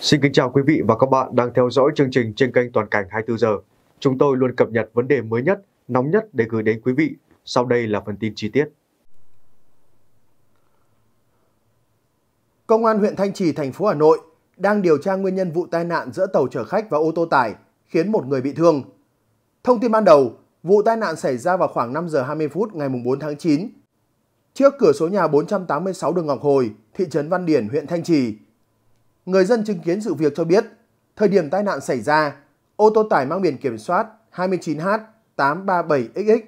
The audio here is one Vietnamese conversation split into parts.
Xin kính chào quý vị và các bạn đang theo dõi chương trình trên kênh Toàn cảnh 24 giờ. Chúng tôi luôn cập nhật vấn đề mới nhất, nóng nhất để gửi đến quý vị. Sau đây là phần tin chi tiết. Công an huyện Thanh Trì, thành phố Hà Nội đang điều tra nguyên nhân vụ tai nạn giữa tàu chở khách và ô tô tải khiến một người bị thương. Thông tin ban đầu, vụ tai nạn xảy ra vào khoảng 5 giờ 20 phút ngày 4 tháng 9 trước cửa số nhà 486 đường Ngọc Hồi, thị trấn Văn Điển, huyện Thanh Trì Người dân chứng kiến sự việc cho biết, thời điểm tai nạn xảy ra, ô tô tải mang biển kiểm soát 29H837XX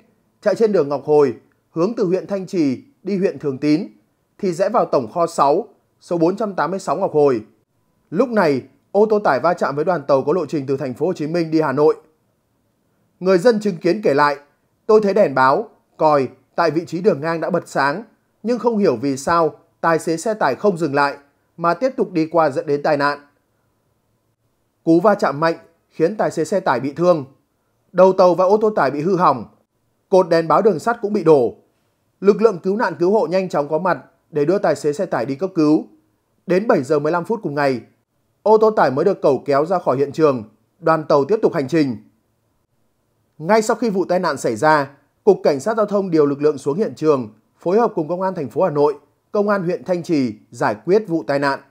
chạy trên đường Ngọc Hồi, hướng từ huyện Thanh Trì đi huyện Thường Tín, thì rẽ vào tổng kho 6, số 486 Ngọc Hồi. Lúc này, ô tô tải va chạm với đoàn tàu có lộ trình từ thành phố Hồ Chí Minh đi Hà Nội. Người dân chứng kiến kể lại, tôi thấy đèn báo, còi tại vị trí đường ngang đã bật sáng, nhưng không hiểu vì sao tài xế xe tải không dừng lại mà tiếp tục đi qua dẫn đến tai nạn. Cú va chạm mạnh khiến tài xế xe tải bị thương. Đầu tàu và ô tô tải bị hư hỏng. Cột đèn báo đường sắt cũng bị đổ. Lực lượng cứu nạn cứu hộ nhanh chóng có mặt để đưa tài xế xe tải đi cấp cứu. Đến 7 giờ 15 phút cùng ngày, ô tô tải mới được cầu kéo ra khỏi hiện trường. Đoàn tàu tiếp tục hành trình. Ngay sau khi vụ tai nạn xảy ra, Cục Cảnh sát Giao thông điều lực lượng xuống hiện trường phối hợp cùng Công an thành phố Hà Nội Công an huyện Thanh Trì giải quyết vụ tai nạn.